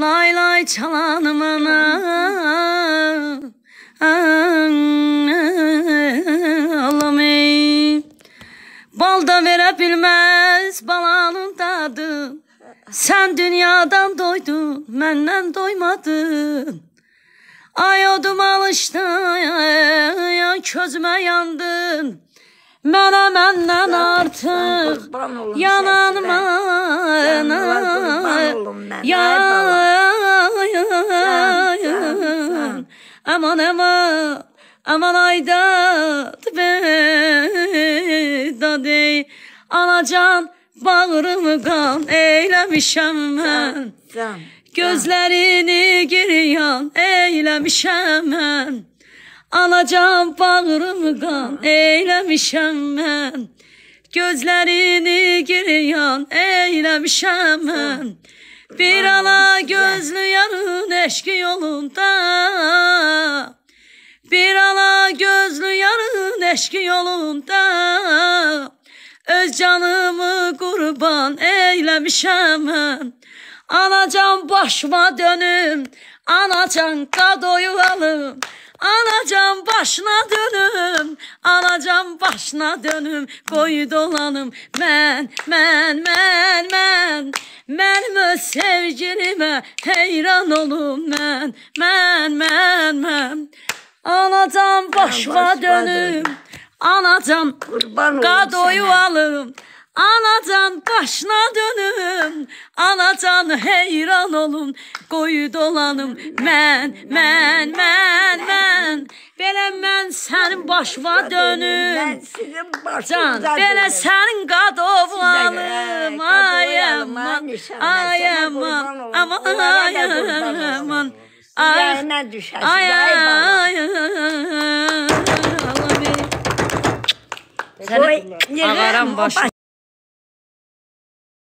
Lay lay çalanım ana ah, ah, ah, Allah'ım ey Bal da vere balanın tadı Sen dünyadan doydun menden doymadın Ay odum alıştı ya közüme yandın Mənə məndən artık yananma Aman aman aman aydat bedat ey Anacan bağrımı qan eyləmişəm mən Gözlərini giriyan eyləmişəm mən Anacan bağrımı qan eyləmişəm mən Gözlerini giriyan eyləmişəm mən bir ala gözlü yarın eşki yolunda Bir ala gözlü yarın eşki yolunda Öz canımı kurban eylemişem Anacan başıma dönüm Anacan kadoyu alım Anacan başına dönüm, anacan başına dönüm, koyu dolanım, mən, mən, mən, mən. Mənim öz sevgilimə heyran olum mən, mən, mən, mən. Anacan başıma dönüm, anacan qadoyu alım. Anacan başına dönüm, anacan heyran olun, qoyu dolanım, mən, mən, mən, mən, belə mən sənin başıma dönüm, can, belə sənin qadovlan. Ayaman, aman ayaman ay aman. Silahına düşersin. Ay ay ay. Sen ağaran başı.